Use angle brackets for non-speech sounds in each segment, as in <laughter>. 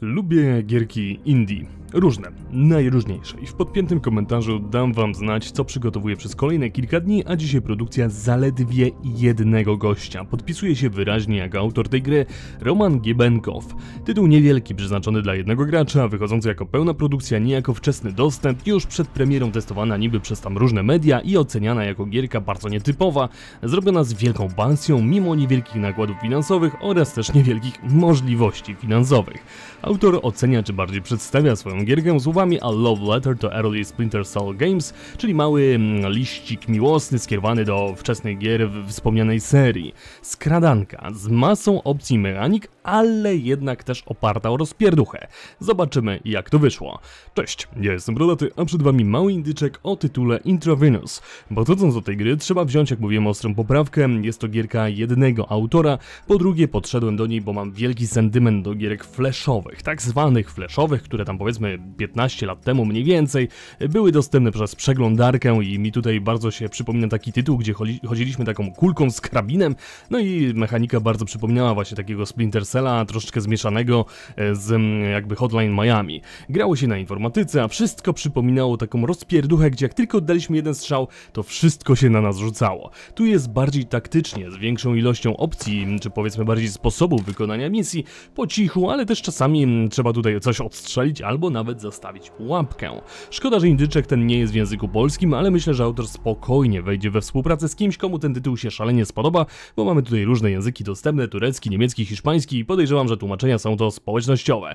Lubię gierki indie. Różne, najróżniejsze i w podpiętym komentarzu dam wam znać, co przygotowuję przez kolejne kilka dni, a dzisiaj produkcja zaledwie jednego gościa. Podpisuje się wyraźnie jako autor tej gry Roman Giebenkow. Tytuł niewielki, przeznaczony dla jednego gracza, wychodzący jako pełna produkcja, nie jako wczesny dostęp, już przed premierą testowana niby przez tam różne media i oceniana jako gierka bardzo nietypowa, zrobiona z wielką pasją, mimo niewielkich nakładów finansowych oraz też niewielkich możliwości finansowych. Autor ocenia czy bardziej przedstawia swoją gierkę z słowami A Love Letter to Early Splinter Cell Games, czyli mały mm, liścik miłosny skierowany do wczesnej gier w wspomnianej serii. Skradanka z masą opcji mechanik, ale jednak też oparta o rozpierduchę. Zobaczymy jak to wyszło. Cześć, ja jestem Brodaty, a przed wami mały indyczek o tytule Intravenous. Podchodząc do tej gry trzeba wziąć jak mówiłem ostrą poprawkę, jest to gierka jednego autora, po drugie podszedłem do niej, bo mam wielki sentyment do gierek flashowych, tak zwanych flashowych, które tam powiedzmy powiedzmy 15 lat temu mniej więcej, były dostępne przez przeglądarkę i mi tutaj bardzo się przypomina taki tytuł, gdzie chodziliśmy taką kulką z karabinem, no i mechanika bardzo przypominała właśnie takiego Splinter Cella, troszeczkę zmieszanego e, z mm, jakby Hotline Miami. Grało się na informatyce, a wszystko przypominało taką rozpierduchę, gdzie jak tylko oddaliśmy jeden strzał, to wszystko się na nas rzucało. Tu jest bardziej taktycznie, z większą ilością opcji, mm, czy powiedzmy bardziej sposobów wykonania misji, po cichu, ale też czasami mm, trzeba tutaj coś odstrzelić albo na nawet zostawić łapkę. Szkoda, że indyczek ten nie jest w języku polskim, ale myślę, że autor spokojnie wejdzie we współpracę z kimś, komu ten tytuł się szalenie spodoba, bo mamy tutaj różne języki dostępne, turecki, niemiecki, hiszpański i podejrzewam, że tłumaczenia są to społecznościowe.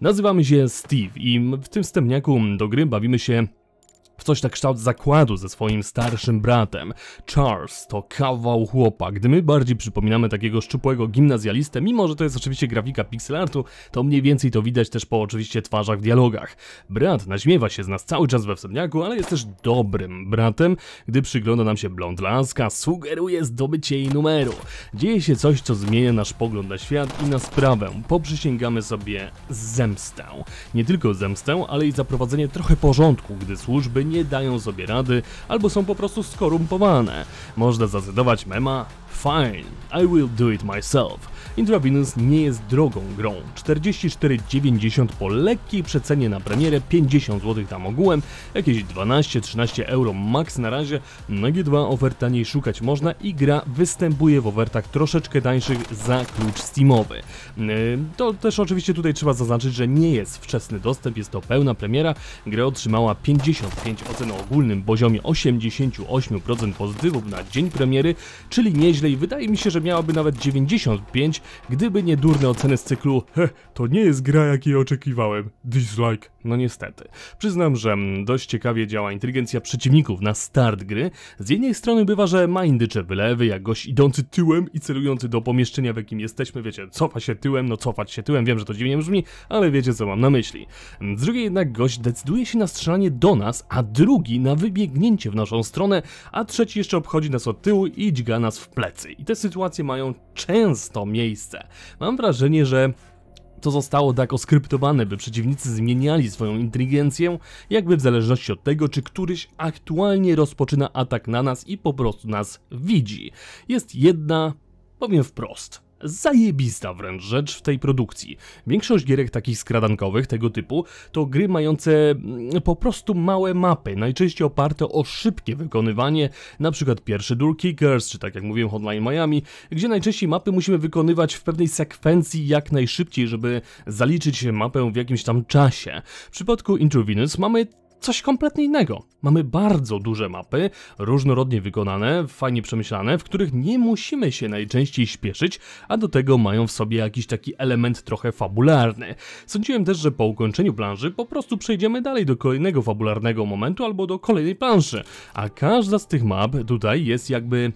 Nazywamy się Steve i w tym wstępniaku do gry bawimy się w coś na kształt zakładu ze swoim starszym bratem. Charles to kawał chłopa, gdy my bardziej przypominamy takiego szczupłego gimnazjalistę, mimo że to jest oczywiście grafika pixelartu, to mniej więcej to widać też po oczywiście twarzach w dialogach. Brat naśmiewa się z nas cały czas we wstępniaku, ale jest też dobrym bratem, gdy przygląda nam się blond laska, sugeruje zdobycie jej numeru. Dzieje się coś, co zmienia nasz pogląd na świat i na sprawę. Poprzysięgamy sobie zemstę. Nie tylko zemstę, ale i zaprowadzenie trochę porządku, gdy służby nie dają sobie rady albo są po prostu skorumpowane. Można zdecydować mema Fine, I will do it myself. Intravenous nie jest drogą grą. 44,90 po lekkiej przecenie na premierę, 50 zł tam ogółem, jakieś 12-13 euro max na razie. Na no G2 ofert taniej szukać można i gra występuje w ofertach troszeczkę tańszych za klucz Steamowy. Yy, to też oczywiście tutaj trzeba zaznaczyć, że nie jest wczesny dostęp, jest to pełna premiera. Gra otrzymała 55 ocen o ogólnym poziomie 88% pozytywów na dzień premiery, czyli nieźle i wydaje mi się, że miałaby nawet 95, gdyby nie durne oceny z cyklu Heh, to nie jest gra jakiej oczekiwałem, dislike. No niestety. Przyznam, że dość ciekawie działa inteligencja przeciwników na start gry. Z jednej strony bywa, że ma indycze wylewy, jak gość idący tyłem i celujący do pomieszczenia, w jakim jesteśmy, wiecie, cofa się tyłem, no cofać się tyłem, wiem, że to dziwnie brzmi, ale wiecie, co mam na myśli. Z drugiej jednak gość decyduje się na strzelanie do nas, a drugi na wybiegnięcie w naszą stronę, a trzeci jeszcze obchodzi nas od tyłu i dźga nas w plecy. I te sytuacje mają często miejsce. Mam wrażenie, że to zostało tak oskryptowane, by przeciwnicy zmieniali swoją inteligencję, jakby w zależności od tego, czy któryś aktualnie rozpoczyna atak na nas i po prostu nas widzi. Jest jedna, powiem wprost, zajebista wręcz rzecz w tej produkcji. Większość gierek takich skradankowych tego typu to gry mające mm, po prostu małe mapy, najczęściej oparte o szybkie wykonywanie, na przykład pierwszy Dual Kickers, czy tak jak mówiłem Hotline Miami, gdzie najczęściej mapy musimy wykonywać w pewnej sekwencji jak najszybciej, żeby zaliczyć mapę w jakimś tam czasie. W przypadku Intravenous mamy coś kompletnie innego. Mamy bardzo duże mapy, różnorodnie wykonane, fajnie przemyślane, w których nie musimy się najczęściej śpieszyć, a do tego mają w sobie jakiś taki element trochę fabularny. Sądziłem też, że po ukończeniu planży po prostu przejdziemy dalej do kolejnego fabularnego momentu albo do kolejnej planszy, a każda z tych map tutaj jest jakby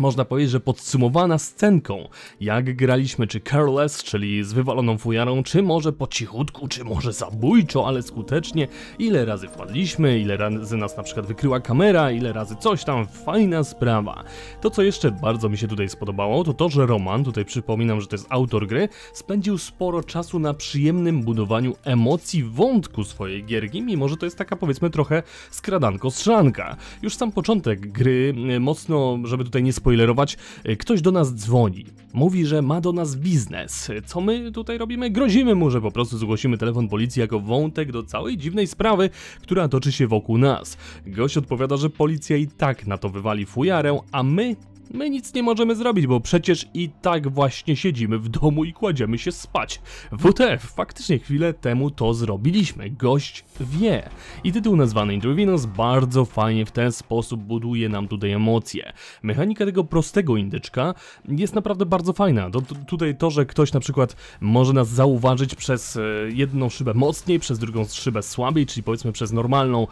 można powiedzieć, że podsumowana scenką, jak graliśmy czy careless, czyli z wywaloną fujarą, czy może po cichutku, czy może zabójczo, ale skutecznie, ile razy wpadliśmy, ile razy nas na przykład wykryła kamera, ile razy coś tam, fajna sprawa. To co jeszcze bardzo mi się tutaj spodobało, to to, że Roman, tutaj przypominam, że to jest autor gry, spędził sporo czasu na przyjemnym budowaniu emocji wątku swojej gierki, mimo że to jest taka powiedzmy trochę skradanko-strzanka. Już sam początek gry y, mocno, żeby tutaj nie spoilerować, y, ktoś do nas dzwoni. Mówi, że ma do nas biznes. Co my tutaj robimy? Grozimy mu, że po prostu zgłosimy telefon policji jako wątek do całej dziwnej sprawy, która toczy się wokół nas. Gość odpowiada, że policja i tak na to wywali fujarę, a my My nic nie możemy zrobić, bo przecież i tak właśnie siedzimy w domu i kładziemy się spać. WTF, faktycznie chwilę temu to zrobiliśmy, gość wie. I tytuł nazwany Indovinus bardzo fajnie w ten sposób buduje nam tutaj emocje. Mechanika tego prostego indyczka jest naprawdę bardzo fajna. To, tutaj to, że ktoś na przykład może nas zauważyć przez e, jedną szybę mocniej, przez drugą szybę słabiej, czyli powiedzmy przez normalną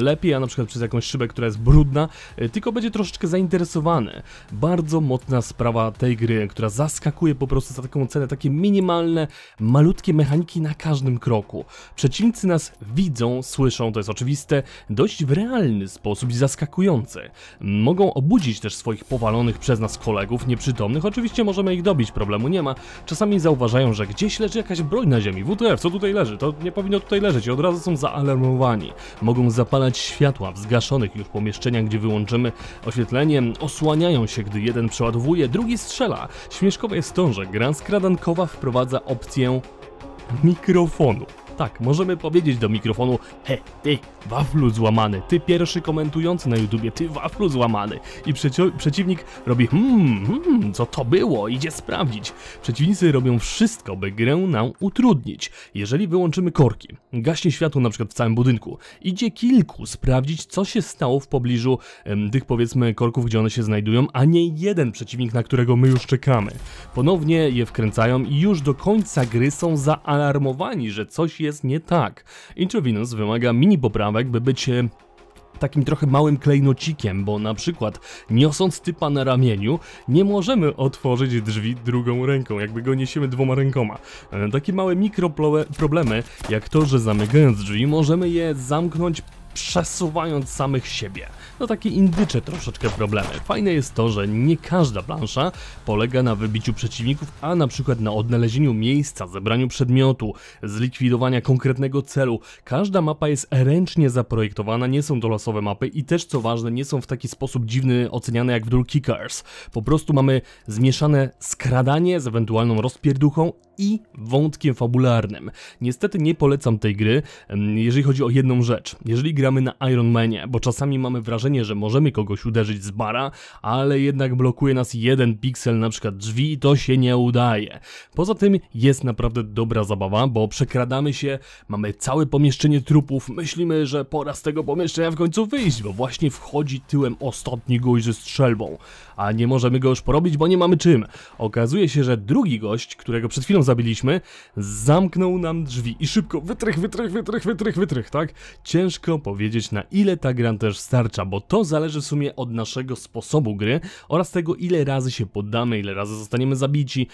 lepiej, a na przykład przez jakąś szybę, która jest brudna, e, tylko będzie troszeczkę zainteresowany. Bardzo mocna sprawa tej gry, która zaskakuje po prostu za taką cenę, takie minimalne, malutkie mechaniki na każdym kroku. Przeciwnicy nas widzą, słyszą, to jest oczywiste, dość w realny sposób i zaskakujący. Mogą obudzić też swoich powalonych przez nas kolegów nieprzytomnych, oczywiście możemy ich dobić, problemu nie ma. Czasami zauważają, że gdzieś leży jakaś broń na ziemi, WTF, co tutaj leży, to nie powinno tutaj leżeć i od razu są zaalarmowani. Mogą zapalać światła w zgaszonych już pomieszczeniach, gdzie wyłączymy oświetlenie, osłaniają zmieniają się, gdy jeden przeładowuje, drugi strzela. Śmieszkowe jest to, że gra skradankowa wprowadza opcję mikrofonu. Tak, możemy powiedzieć do mikrofonu He, ty, waflu złamany, ty pierwszy komentujący na YouTubie, ty waflu złamany. I przeci przeciwnik robi hmm, hmm, co to było, idzie sprawdzić. Przeciwnicy robią wszystko, by grę nam utrudnić. Jeżeli wyłączymy korki, gaśnie światło na przykład w całym budynku, idzie kilku sprawdzić, co się stało w pobliżu em, tych powiedzmy korków, gdzie one się znajdują, a nie jeden przeciwnik, na którego my już czekamy. Ponownie je wkręcają i już do końca gry są zaalarmowani, że coś jest jest nie tak. Intravenous wymaga mini poprawek, by być e, takim trochę małym klejnocikiem, bo na przykład niosąc typa na ramieniu, nie możemy otworzyć drzwi drugą ręką, jakby go niesiemy dwoma rękoma. E, takie małe mikroproblemy, jak to, że zamykając drzwi, możemy je zamknąć przesuwając samych siebie no takie indycze troszeczkę problemy. Fajne jest to, że nie każda plansza polega na wybiciu przeciwników, a na przykład na odnalezieniu miejsca, zebraniu przedmiotu, zlikwidowania konkretnego celu. Każda mapa jest ręcznie zaprojektowana, nie są to losowe mapy i też co ważne, nie są w taki sposób dziwny oceniane jak w Dual Kickers. Po prostu mamy zmieszane skradanie z ewentualną rozpierduchą i wątkiem fabularnym. Niestety nie polecam tej gry, jeżeli chodzi o jedną rzecz. Jeżeli gramy na Iron Manie, bo czasami mamy wrażenie, że możemy kogoś uderzyć z bara, ale jednak blokuje nas jeden piksel, na przykład drzwi, i to się nie udaje. Poza tym jest naprawdę dobra zabawa, bo przekradamy się, mamy całe pomieszczenie trupów, myślimy, że pora z tego pomieszczenia w końcu wyjść, bo właśnie wchodzi tyłem ostatni gość ze strzelbą, a nie możemy go już porobić, bo nie mamy czym. Okazuje się, że drugi gość, którego przed chwilą zabiliśmy, zamknął nam drzwi i szybko wytrych, wytrych, wytrych, wytrych, wytrych, tak? Ciężko powiedzieć na ile ta gra też starcza, bo to zależy w sumie od naszego sposobu gry oraz tego ile razy się poddamy, ile razy zostaniemy zabici.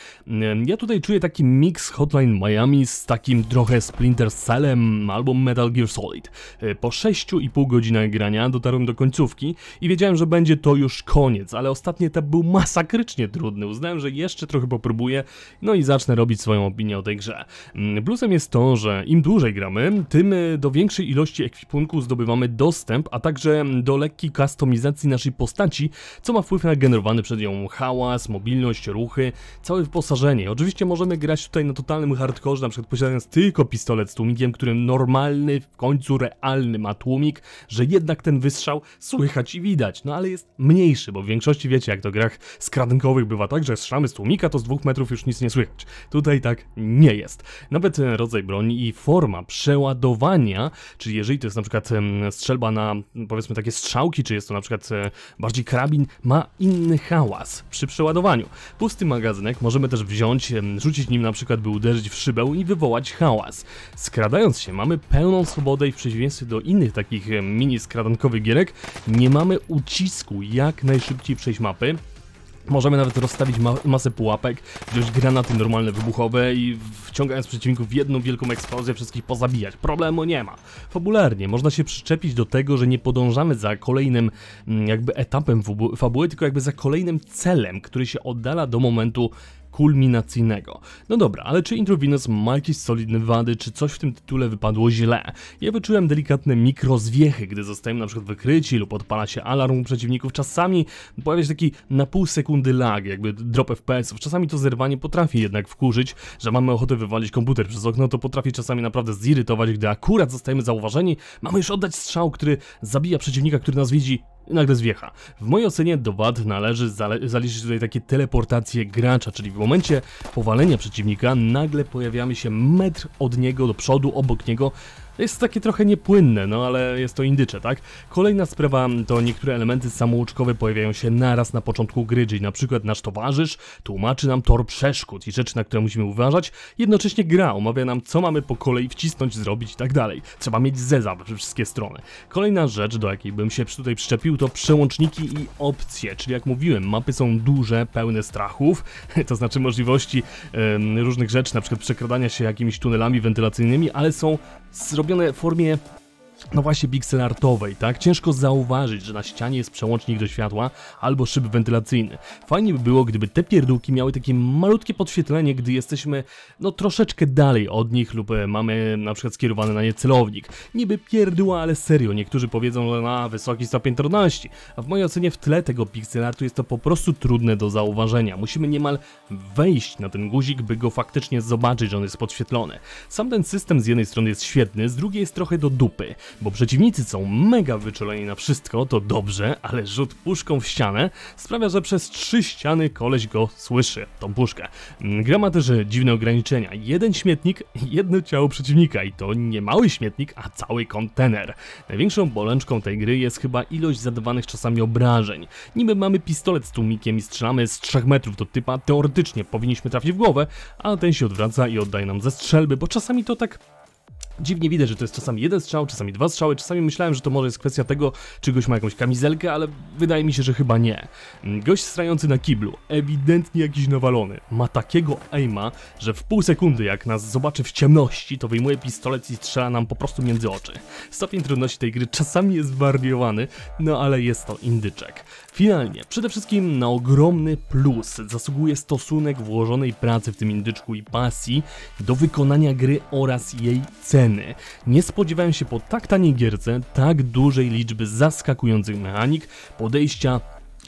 Ja tutaj czuję taki mix Hotline Miami z takim trochę Splinter Cellem albo Metal Gear Solid. E, po 6,5 godzinach grania dotarłem do końcówki i wiedziałem, że będzie to już koniec, ale ostatni etap był masakrycznie trudny. Uznałem, że jeszcze trochę popróbuję, no i zacznę robić swoją opinię o tej grze. Mm, plusem jest to, że im dłużej gramy, tym e, do większej ilości ekwipunku zdobywamy dostęp, a także mm, do lekkiej customizacji naszej postaci, co ma wpływ na generowany przed nią hałas, mobilność, ruchy, całe wyposażenie. Oczywiście możemy grać tutaj na totalnym hardkorze, na przykład posiadając tylko pistolet z tłumikiem, którym normalny, w końcu realny ma tłumik, że jednak ten wystrzał słychać i widać, no ale jest mniejszy, bo w większości wiecie jak to grach skradankowych bywa tak, że strzamy z tłumika, to z dwóch metrów już nic nie słychać. Tutaj i tak nie jest. Nawet e, rodzaj broni i forma przeładowania, czyli jeżeli to jest na przykład strzelba na powiedzmy takie strzałki, czy jest to na przykład e, bardziej karabin, ma inny hałas przy przeładowaniu. Pusty magazynek możemy też wziąć, rzucić nim na przykład, by uderzyć w szybę i wywołać hałas. Skradając się mamy pełną swobodę i w przeciwieństwie do innych takich mini skradankowych gierek nie mamy ucisku jak najszybciej przejść mapy, Możemy nawet rozstawić ma masę pułapek, wziąć granaty normalne wybuchowe i wciągając przeciwników w jedną wielką eksplozję wszystkich pozabijać. Problemu nie ma. Fabularnie można się przyczepić do tego, że nie podążamy za kolejnym mm, jakby etapem fabuły, tylko jakby za kolejnym celem, który się oddala do momentu kulminacyjnego. No dobra, ale czy Introvinus ma jakieś solidne wady, czy coś w tym tytule wypadło źle? Ja wyczułem delikatne mikrozwiechy, gdy zostajemy na przykład wykryci lub odpala się alarm u przeciwników. Czasami pojawia się taki na pół sekundy lag, jakby drop FPS-ów. Czasami to zerwanie potrafi jednak wkurzyć, że mamy ochotę wywalić komputer przez okno, to potrafi czasami naprawdę zirytować, gdy akurat zostajemy zauważeni. Mamy już oddać strzał, który zabija przeciwnika, który nas widzi nagle zwiecha. W mojej ocenie do wad należy zaliczyć tutaj takie teleportacje gracza, czyli w momencie powalenia przeciwnika nagle pojawiamy się metr od niego, do przodu, obok niego, jest takie trochę niepłynne, no ale jest to indycze, tak? Kolejna sprawa to niektóre elementy samouczkowe pojawiają się naraz na początku gry, czyli na przykład nasz towarzysz tłumaczy nam tor przeszkód i rzeczy, na które musimy uważać, jednocześnie gra omawia nam, co mamy po kolei wcisnąć, zrobić i tak dalej. Trzeba mieć zeza we wszystkie strony. Kolejna rzecz, do jakiej bym się tutaj przyczepił, to przełączniki i opcje, czyli jak mówiłem, mapy są duże, pełne strachów, <laughs> to znaczy możliwości yy, różnych rzeczy, na przykład przekradania się jakimiś tunelami wentylacyjnymi, ale są zrobione w formie no właśnie pixelartowej, tak? Ciężko zauważyć, że na ścianie jest przełącznik do światła albo szyb wentylacyjny. Fajnie by było, gdyby te pierdółki miały takie malutkie podświetlenie, gdy jesteśmy no troszeczkę dalej od nich lub e, mamy na przykład skierowany na nie celownik. Niby pierdła, ale serio, niektórzy powiedzą, że na wysoki stopień trudności. A w mojej ocenie w tle tego pixelartu jest to po prostu trudne do zauważenia. Musimy niemal wejść na ten guzik, by go faktycznie zobaczyć, że on jest podświetlony. Sam ten system z jednej strony jest świetny, z drugiej jest trochę do dupy bo przeciwnicy są mega wyczuleni na wszystko, to dobrze, ale rzut puszką w ścianę sprawia, że przez trzy ściany koleś go słyszy, tą puszkę. Mm, gra ma też e, dziwne ograniczenia. Jeden śmietnik, <laughs> jedno ciało przeciwnika i to nie mały śmietnik, a cały kontener. Największą bolączką tej gry jest chyba ilość zadawanych czasami obrażeń. Niby mamy pistolet z tłumikiem i strzelamy z 3 metrów do typa, teoretycznie powinniśmy trafić w głowę, a ten się odwraca i oddaje nam ze strzelby, bo czasami to tak Dziwnie widać, że to jest czasami jeden strzał, czasami dwa strzały, czasami myślałem, że to może jest kwestia tego, czy gość ma jakąś kamizelkę, ale wydaje mi się, że chyba nie. Mm, gość strający na kiblu, ewidentnie jakiś nawalony, ma takiego aima, że w pół sekundy jak nas zobaczy w ciemności, to wyjmuje pistolet i strzela nam po prostu między oczy. Stopień trudności tej gry czasami jest wariowany, no ale jest to indyczek. Finalnie, przede wszystkim na ogromny plus zasługuje stosunek włożonej pracy w tym indyczku i pasji do wykonania gry oraz jej celu ceny. Nie spodziewałem się po tak taniej gierce tak dużej liczby zaskakujących mechanik, podejścia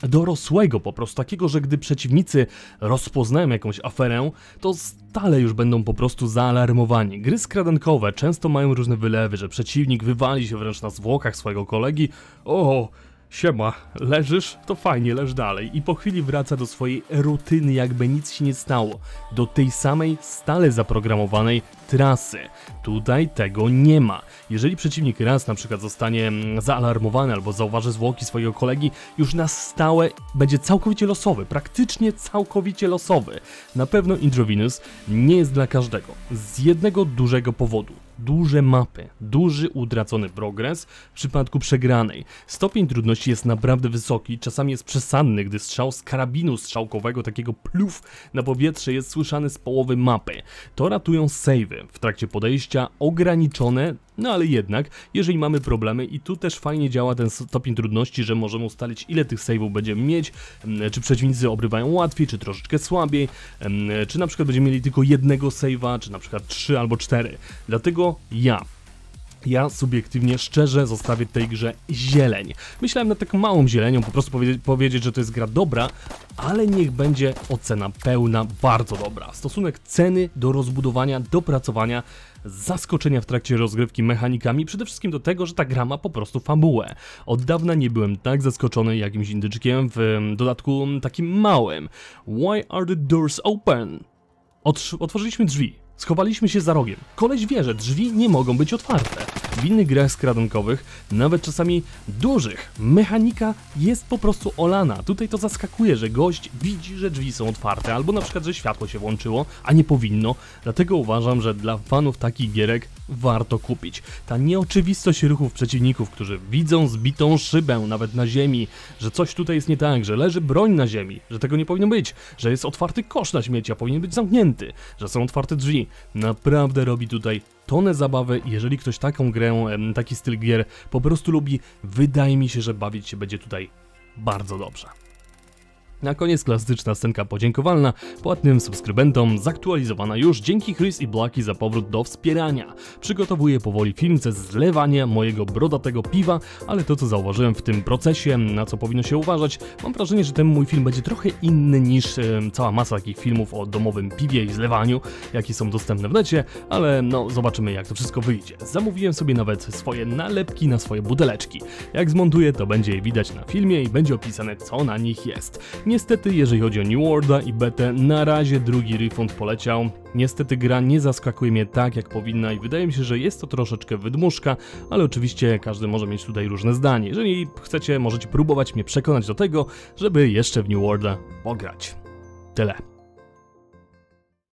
dorosłego po prostu, takiego, że gdy przeciwnicy rozpoznają jakąś aferę, to stale już będą po prostu zaalarmowani. Gry skradankowe często mają różne wylewy, że przeciwnik wywali się wręcz na zwłokach swojego kolegi. O, siema, leżysz, to fajnie, leż dalej. I po chwili wraca do swojej rutyny, jakby nic się nie stało, do tej samej, stale zaprogramowanej trasy. Tutaj tego nie ma. Jeżeli przeciwnik raz na przykład zostanie mm, zaalarmowany albo zauważy zwłoki swojego kolegi, już na stałe będzie całkowicie losowy, praktycznie całkowicie losowy. Na pewno Indrovinus nie jest dla każdego, z jednego dużego powodu duże mapy, duży utracony progres w przypadku przegranej. Stopień trudności jest naprawdę wysoki, czasami jest przesadny, gdy strzał z karabinu strzałkowego, takiego pluf na powietrze jest słyszany z połowy mapy. To ratują savey w trakcie podejścia ograniczone no ale jednak, jeżeli mamy problemy i tu też fajnie działa ten stopień trudności, że możemy ustalić ile tych save'ów będziemy mieć, mm, czy przeciwnicy obrywają łatwiej, czy troszeczkę słabiej, mm, czy na przykład będziemy mieli tylko jednego save'a, czy na przykład trzy albo cztery. Dlatego ja ja subiektywnie, szczerze zostawię tej grze zieleń. Myślałem nad taką małą zielenią, po prostu powiedzieć, powiedzieć, że to jest gra dobra, ale niech będzie ocena pełna, bardzo dobra. Stosunek ceny do rozbudowania, dopracowania zaskoczenia w trakcie rozgrywki mechanikami, przede wszystkim do tego, że ta gra ma po prostu fabułę. Od dawna nie byłem tak zaskoczony jakimś indyczkiem, w dodatku takim małym. Why are the doors open? Otw otworzyliśmy drzwi, schowaliśmy się za rogiem. Koleś wie, że drzwi nie mogą być otwarte. W innych grach skradankowych, nawet czasami dużych, mechanika jest po prostu olana. Tutaj to zaskakuje, że gość widzi, że drzwi są otwarte, albo na przykład, że światło się włączyło, a nie powinno. Dlatego uważam, że dla fanów takich gierek warto kupić. Ta nieoczywistość ruchów przeciwników, którzy widzą zbitą szybę nawet na ziemi, że coś tutaj jest nie tak, że leży broń na ziemi, że tego nie powinno być, że jest otwarty kosz na śmieci, a powinien być zamknięty, że są otwarte drzwi. Naprawdę robi tutaj tonę zabawy jeżeli ktoś taką grę, taki styl gier po prostu lubi, wydaje mi się, że bawić się będzie tutaj bardzo dobrze. Na koniec klasyczna scenka podziękowalna płatnym subskrybentom, zaktualizowana już dzięki Chris i Blaki za powrót do wspierania. Przygotowuję powoli film ze zlewania mojego brodatego piwa, ale to co zauważyłem w tym procesie, na co powinno się uważać, mam wrażenie, że ten mój film będzie trochę inny niż e, cała masa takich filmów o domowym piwie i zlewaniu, jakie są dostępne w necie, ale no zobaczymy jak to wszystko wyjdzie. Zamówiłem sobie nawet swoje nalepki na swoje buteleczki. Jak zmontuję to będzie je widać na filmie i będzie opisane co na nich jest. Nie Niestety, jeżeli chodzi o New Worlda i BT, na razie drugi refund poleciał. Niestety gra nie zaskakuje mnie tak, jak powinna i wydaje mi się, że jest to troszeczkę wydmuszka, ale oczywiście każdy może mieć tutaj różne zdanie. Jeżeli chcecie, możecie próbować mnie przekonać do tego, żeby jeszcze w New Worlda pograć. Tyle.